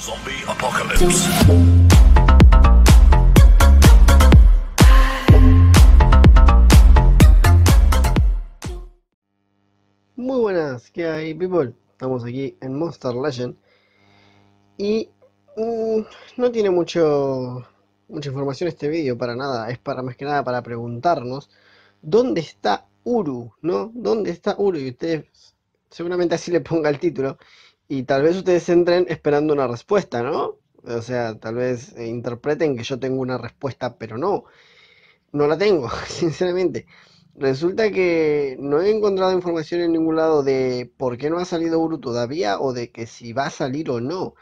Zombie Apocalypse. Muy buenas, ¿qué hay, people? Estamos aquí en Monster Legend. Y mm, no tiene mucho mucha información este vídeo para nada. Es para más que nada para preguntarnos dónde está Uru, ¿no? ¿Dónde está Uru? Y ustedes seguramente así le ponga el título. Y tal vez ustedes entren esperando una respuesta, ¿no? O sea, tal vez eh, interpreten que yo tengo una respuesta, pero no. No la tengo, sinceramente. Resulta que no he encontrado información en ningún lado de por qué no ha salido Uru todavía o de que si va a salir o no.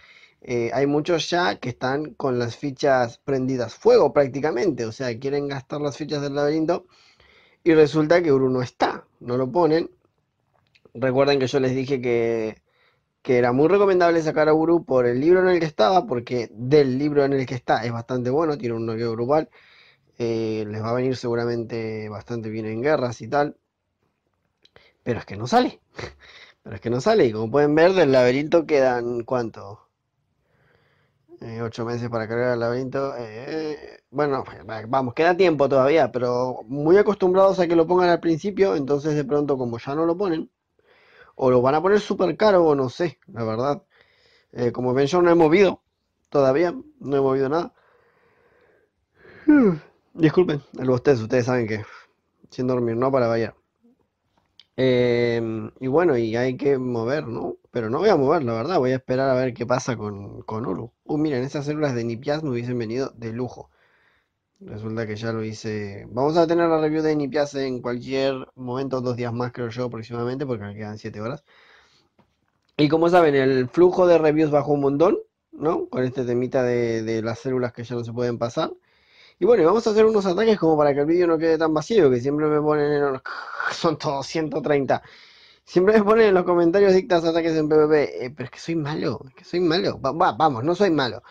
Eh, hay muchos ya que están con las fichas prendidas fuego prácticamente, o sea, quieren gastar las fichas del laberinto y resulta que Uru no está, no lo ponen. Recuerden que yo les dije que que era muy recomendable sacar a Guru por el libro en el que estaba, porque del libro en el que está es bastante bueno, tiene un noqueo grupal, eh, les va a venir seguramente bastante bien en guerras y tal, pero es que no sale, pero es que no sale, y como pueden ver del laberinto quedan cuánto, 8 eh, ocho meses para cargar el laberinto, eh, bueno, vamos, queda tiempo todavía, pero muy acostumbrados a que lo pongan al principio, entonces de pronto como ya no lo ponen, o lo van a poner súper caro o no sé, la verdad. Eh, como ven, yo no he movido todavía, no he movido nada. Disculpen el bostezo, ustedes saben que sin dormir, no para vaya. Em, y bueno, y hay que mover, ¿no? Pero no voy a mover, la verdad, voy a esperar a ver qué pasa con, con Uru. Uh, miren, esas células de Nipias me hubiesen venido de lujo. Resulta que ya lo hice. Vamos a tener la review de Nipiase en cualquier momento, dos días más creo yo aproximadamente, porque me quedan siete horas. Y como saben, el flujo de reviews bajó un montón, ¿no? Con este temita de, las células que ya no se pueden pasar. Y bueno, vamos a hacer unos ataques como para que el vídeo no quede tan vacío, que siempre me ponen en los... Son todos 130. Siempre me ponen en los comentarios dictas ataques en PvP. Eh, pero es que soy malo, es que soy malo. vamos, no soy malo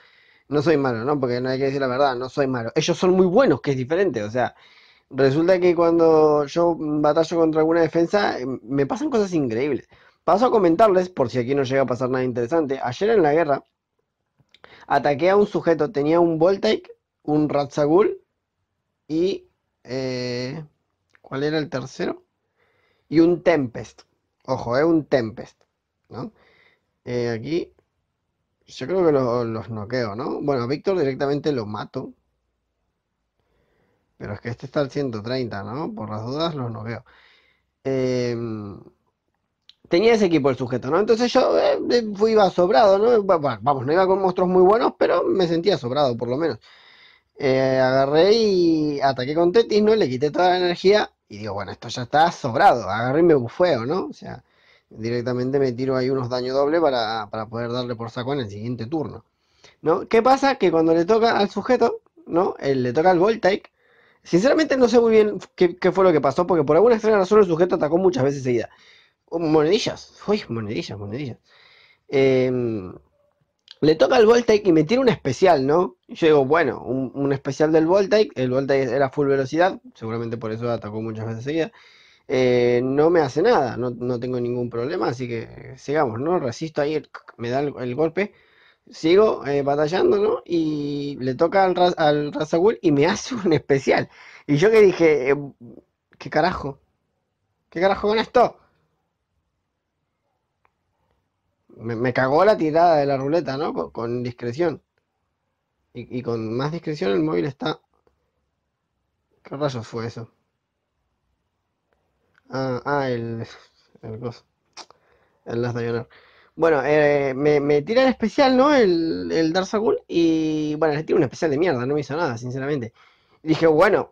no soy malo, ¿no? Porque no hay que decir la verdad, no soy malo. Ellos son muy buenos, que es diferente, o sea, resulta que cuando yo batallo contra alguna defensa, em, me pasan cosas increíbles. Paso a comentarles, por si aquí no llega a pasar nada interesante, ayer en la guerra, ataqué a un sujeto, tenía un Voltaic, un Ratzagul y... Eh, ¿Cuál era el tercero? Y un Tempest. Ojo, es eh, un Tempest. ¿no? Eh, aquí yo creo que los noqueo, ¿no? Bueno, a Víctor directamente lo mato. Pero es que este está al 130, ¿no? Por las dudas los noqueo. Em, tenía ese equipo el sujeto, ¿no? Entonces yo eh, eh, fui, iba sobrado, ¿no? vamos, no iba con monstruos muy buenos, pero me sentía sobrado por lo menos. Eh, agarré y ataqué con Tetis, ¿no? Le quité toda la energía y digo, bueno, esto ya está sobrado. Agarré y me bufeo, ¿no? O sea, Directamente me tiro ahí unos daño doble para, poder darle por saco en el siguiente turno. ¿No? ¿Qué pasa? Que cuando le toca al sujeto, ¿no? Él le toca al Voltaic. Sinceramente no sé muy bien qué, fue lo que pasó, porque por alguna extraña razón el sujeto atacó muchas veces seguida. Oh, monedillas, uy, monedillas, monedillas. Em, le toca al Voltaic y me tira un especial, ¿no? yo digo, bueno, un, un, especial del Voltaic. El Voltaic era full velocidad, seguramente por eso atacó muchas veces seguida. Eh, no me hace nada, no, tengo ningún problema, así que sigamos, ¿no? Resisto ahí, me da el, golpe, sigo eh, batallando, ¿no? Y le toca al, al Razagul y me hace un especial. Y yo que dije, em, ¿qué carajo? ¿Qué carajo con esto? Me, me, cagó la tirada de la ruleta, ¿no? Con, discreción. y con más discreción el móvil está... ¿Qué rayos fue eso? Ah, ah el. El coso. El Last Bueno, eh, me, me tira el especial, ¿no? El, el Dark Y bueno, le tira un especial de mierda, no me hizo nada, sinceramente. dije, bueno,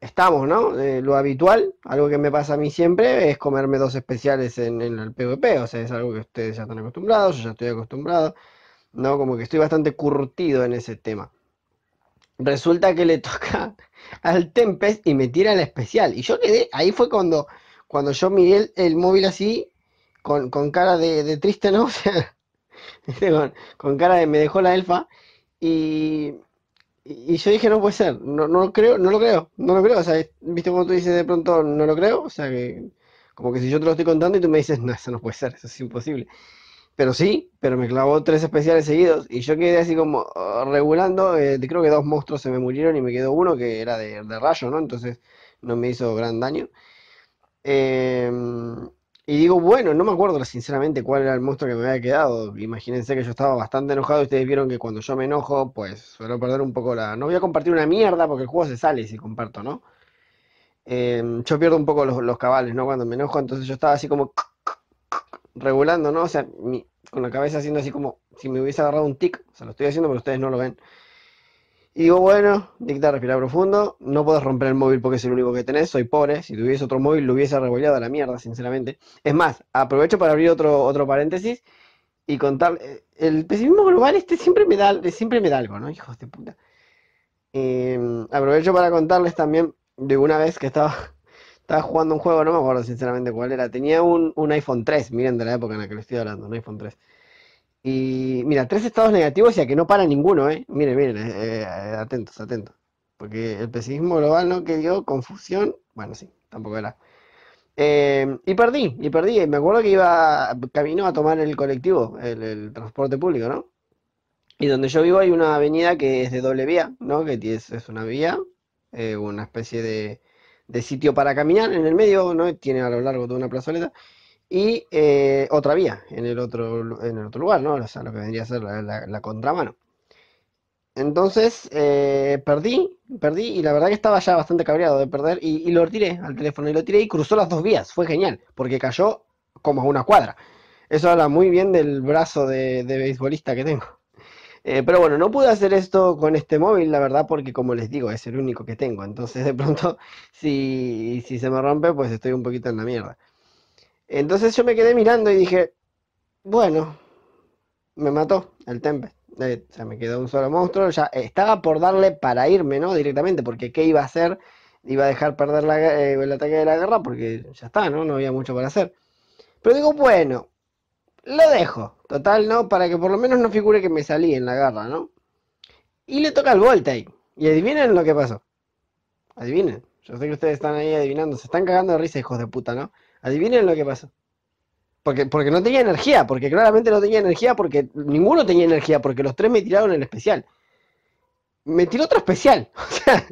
estamos, ¿no? lo habitual, algo que me pasa a mí siempre, es comerme dos especiales en, en, el PvP, o sea, es algo que ustedes ya están acostumbrados, yo ya estoy acostumbrado, ¿no? Como que estoy bastante curtido en ese tema resulta que le toca al Tempest y me tira el especial. Y yo quedé, ahí fue cuando, cuando yo miré el, móvil así, con, con cara de, de, triste, ¿no? O sea, con, cara de me dejó la elfa. Y, y yo dije, no puede ser, no, no lo creo, no lo creo, no lo creo. O sea, viste cómo tú dices de pronto, no lo creo. O sea, que como que si yo te lo estoy contando y tú me dices, no, eso no puede ser, eso es imposible. Pero sí, pero me clavó tres especiales seguidos y yo quedé así como uh, regulando. Eh, creo que dos monstruos se me murieron y me quedó uno que era de, rayo, ¿no? Entonces no me hizo gran daño. Em, y digo, bueno, no me acuerdo sinceramente cuál era el monstruo que me había quedado. Imagínense que yo estaba bastante enojado. Y ustedes vieron que cuando yo me enojo, pues suelo perder un poco la. No voy a compartir una mierda porque el juego se sale si comparto, ¿no? Em, yo pierdo un poco los, los, cabales, ¿no? Cuando me enojo, entonces yo estaba así como regulando, ¿no? O sea, con la cabeza haciendo así como si me hubiese agarrado un tic. O sea, lo estoy haciendo, pero ustedes no lo ven. Y digo, bueno, dicta, respirar profundo. No puedes romper el móvil porque es el único que tenés. Soy pobre. Si tuviese otro móvil, lo hubiese regoleado a la mierda, sinceramente. Es más, aprovecho para abrir otro, otro paréntesis y contar. Eh, el pesimismo global este siempre me da, siempre me da algo, ¿no? Hijos de puta. Em, aprovecho para contarles también de una vez que estaba estaba jugando un juego, no me acuerdo sinceramente cuál era. Tenía un, iPhone 3, miren de la época en la que le estoy hablando, un iPhone 3. Y mira, tres estados negativos y a que no para ninguno, ¿eh? Miren, miren, eh, eh, atentos, atentos. Porque el pesimismo global, ¿no? Que dio confusión. Bueno, sí, tampoco era. Em, y perdí, y perdí. Me acuerdo que iba, camino a tomar el colectivo, el, transporte público, ¿no? Y donde yo vivo hay una avenida que es de doble vía, ¿no? Que es, es una vía, eh, una especie de de sitio para caminar en el medio, ¿no? Tiene a lo largo de una plazoleta. Y eh, otra vía en el otro, en el otro lugar, ¿no? lo que vendría a ser la, contramano. Entonces, eh, perdí, perdí, y la verdad que estaba ya bastante cabreado de perder, y, lo tiré al teléfono, y lo tiré y cruzó las dos vías, fue genial, porque cayó como a una cuadra. Eso habla muy bien del brazo de, de beisbolista que tengo. Eh, pero bueno, no pude hacer esto con este móvil, la verdad, porque como les digo, es el único que tengo. Entonces de pronto, si, si se me rompe, pues estoy un poquito en la mierda. Entonces yo me quedé mirando y dije, bueno, me mató el tempe eh, o sea, me quedó un solo monstruo. Ya estaba por darle para irme, ¿no? Directamente, porque ¿qué iba a hacer? Iba a dejar perder eh, el ataque de la guerra porque ya está, ¿no? No había mucho para hacer. Pero digo, bueno, lo dejo, total, ¿no? Para que por lo menos no figure que me salí en la garra, ¿no? Y le toca el ahí, Y adivinen lo que pasó. Adivinen. Yo sé que ustedes están ahí adivinando. Se están cagando de risa, hijos de puta, ¿no? Adivinen lo que pasó. Porque, porque no tenía energía, porque claramente no tenía energía, porque ninguno tenía energía, porque los tres me tiraron el especial. Me tiró otro especial. O sea.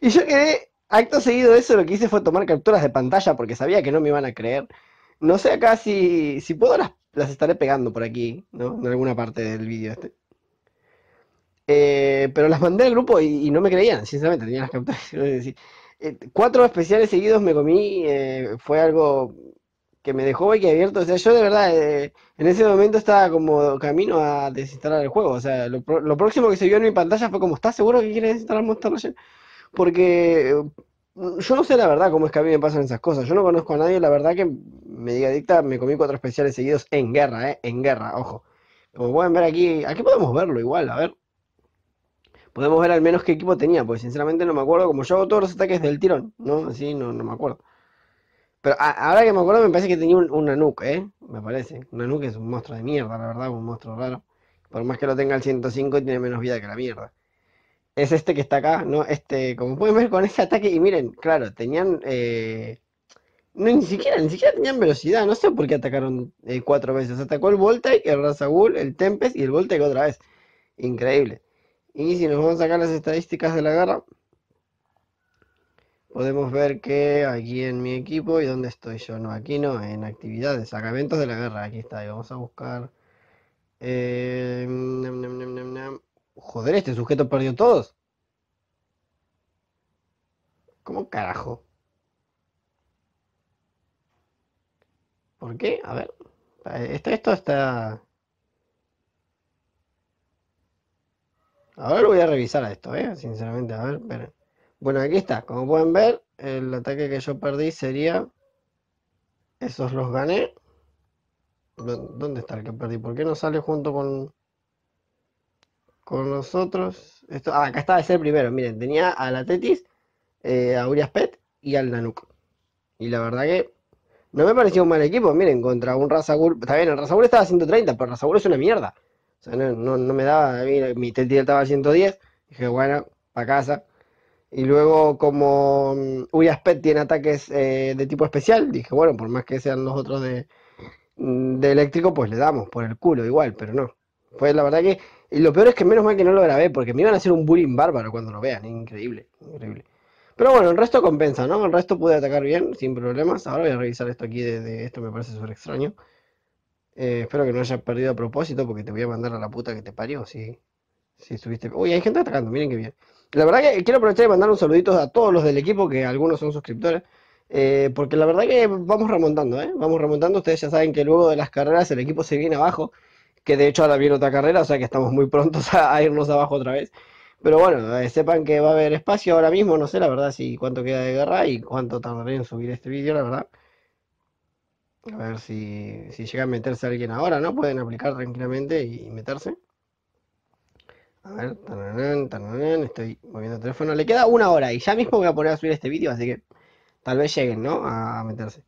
y yo quedé. Acto seguido de eso, lo que hice fue tomar capturas de pantalla porque sabía que no me iban a creer. No sé acá si, puedo las, estaré pegando por aquí, ¿no? En alguna parte del vídeo este. Eh, pero las mandé al grupo y, no me creían, sinceramente, tenía las capturas. Eh, cuatro especiales seguidos me comí, eh, fue algo que me dejó que abierto. O sea, yo de verdad en ese momento estaba como camino a desinstalar el juego. O sea, lo, próximo que se vio en mi pantalla fue como, ¿estás seguro que quieres desinstalar Monster Roger? Porque yo no sé la verdad cómo es que a mí me pasan esas cosas. Yo no conozco a nadie, la verdad, que me diga dicta, me comí cuatro especiales seguidos en guerra, ¿eh? En guerra, ojo. Como pueden ver aquí, aquí podemos verlo igual, a ver. Podemos ver al menos qué equipo tenía, porque sinceramente no me acuerdo. Como yo hago todos los ataques del tirón, ¿no? Así no, me acuerdo. Pero ahora que me acuerdo, me parece que tenía un, una nuke, ¿eh? Me parece. Una nuke es un monstruo de mierda, la verdad, un monstruo raro. Por más que lo tenga el 105, tiene menos vida que la mierda es este que está acá, ¿no? Este, como pueden ver con ese ataque, y miren, claro, tenían... Eh, no, ni siquiera, ni siquiera tenían velocidad, no sé por qué atacaron eh, cuatro veces. Atacó el Voltaic, el Razagul, el Tempest y el Voltaic otra vez. Increíble. Y si nos vamos a sacar las estadísticas de la guerra, podemos ver que aquí en mi equipo, ¿y dónde estoy yo? No, aquí no, en actividades, sacamientos de la guerra, aquí está, y vamos a buscar... Eh, mm, Joder, este sujeto perdió todos. ¿Cómo carajo? ¿Por qué? A ver. Esto, esto está... Ahora lo voy a revisar a esto, ¿eh? Sinceramente, a ver, Bueno, aquí está. Como pueden ver, el ataque que yo perdí sería... Esos los gané. ¿Dónde está el que perdí? ¿Por qué no sale junto con...? Con nosotros. Esto, ah, acá estaba de ser primero. Miren, tenía a la Tetis, eh, a Urias Pet y al Nanuk. Y la verdad que no me pareció un mal equipo. Miren, contra un Razagul. Está bien, el Razagul estaba a 130, pero Razagul es una mierda. O sea, no, no, me daba. mi Tetis estaba a 110. Dije, bueno, pa' casa. Y luego, como mm, Urias Pet tiene ataques eh, de tipo especial, dije, bueno, por más que sean los otros de, mm, de eléctrico, pues le damos por el culo igual, pero no. Pues la verdad que y lo peor es que menos mal que no lo grabé, porque me iban a hacer un bullying bárbaro cuando lo vean. Increíble, increíble. Pero bueno, el resto compensa, ¿no? El resto pude atacar bien, sin problemas. Ahora voy a revisar esto aquí de, esto, me parece súper extraño. Eh, espero que no haya perdido a propósito, porque te voy a mandar a la puta que te parió, si, si estuviste... Uy, hay gente atacando, miren qué bien. La verdad que quiero aprovechar y mandar un saludito a todos los del equipo, que algunos son suscriptores. Eh, porque la verdad que vamos remontando, ¿eh? Vamos remontando. Ustedes ya saben que luego de las carreras el equipo se viene abajo que de hecho ahora viene otra carrera, o sea que estamos muy prontos a, irnos abajo otra vez. Pero bueno, eh, sepan que va a haber espacio ahora mismo, no sé la verdad si cuánto queda de guerra y cuánto tardaré en subir este vídeo, la verdad. A ver si, llega a meterse alguien ahora, ¿no? Pueden aplicar tranquilamente y, meterse. A ver, estoy moviendo el teléfono. Le queda una hora y ya mismo voy a poner a subir este vídeo, así que tal vez lleguen, ¿no? A meterse.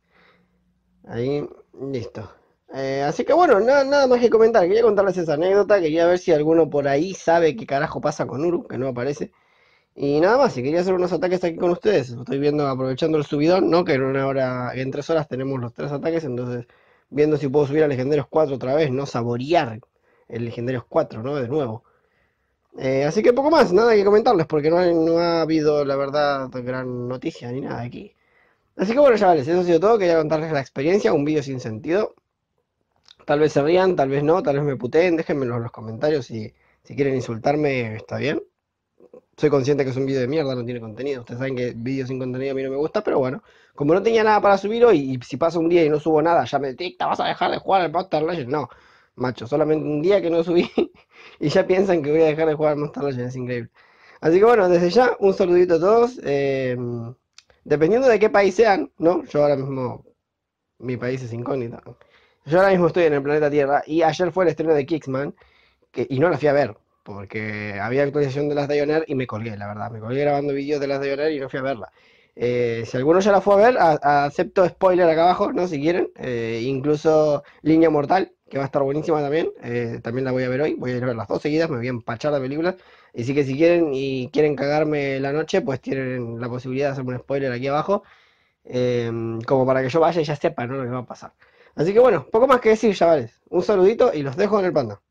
Ahí, listo. Eh, así que bueno, nada, más que comentar. Quería contarles esa anécdota. Quería ver si alguno por ahí sabe qué carajo pasa con Uru, que no aparece. Y nada más, si quería hacer unos ataques aquí con ustedes. Estoy viendo, aprovechando el subidón, ¿no? Que en una hora, en tres horas tenemos los tres ataques. Entonces, viendo si puedo subir a Legendarios 4 otra vez, ¿no? Saborear el Legendarios 4, ¿no? De nuevo. Eh, así que poco más, nada que comentarles, porque no, no ha habido, la verdad, gran noticia ni nada aquí. Así que bueno, chavales, eso ha sido todo. Quería contarles la experiencia, un vídeo sin sentido. Tal vez se rían, tal vez no, tal vez me puteen, déjenmelo en los comentarios si, si quieren insultarme, está bien. Soy consciente que es un video de mierda, no tiene contenido. Ustedes saben que videos sin contenido a mí no me gusta, pero bueno. Como no tenía nada para subir hoy, y si pasa un día y no subo nada, ya me dicta, vas a dejar de jugar al Monster Legends. No, macho, solamente un día que no subí y ya piensan que voy a dejar de jugar al Monster Legends, es increíble. Así que bueno, desde ya, un saludito a todos. Em, dependiendo de qué país sean, ¿no? Yo ahora mismo, mi país es incógnito. Yo ahora mismo estoy en el planeta Tierra y ayer fue el estreno de Kicksman que, y no la fui a ver porque había actualización de las de Ioner y me colgué, la verdad. Me colgué grabando vídeos de las de Ioner y no fui a verla. Eh, si alguno ya la fue a ver, acepto spoiler acá abajo, ¿no? Si quieren. Eh, incluso Línea Mortal, que va a estar buenísima también. Eh, también la voy a ver hoy. Voy a ir a ver las dos seguidas, me voy a empachar la película. Así que si quieren y quieren cagarme la noche, pues tienen la posibilidad de hacer un spoiler aquí abajo. como para que yo vaya y ya sepa ¿no? lo que va a pasar. Así que bueno, poco más que decir chavales. Un saludito y los dejo en el panda.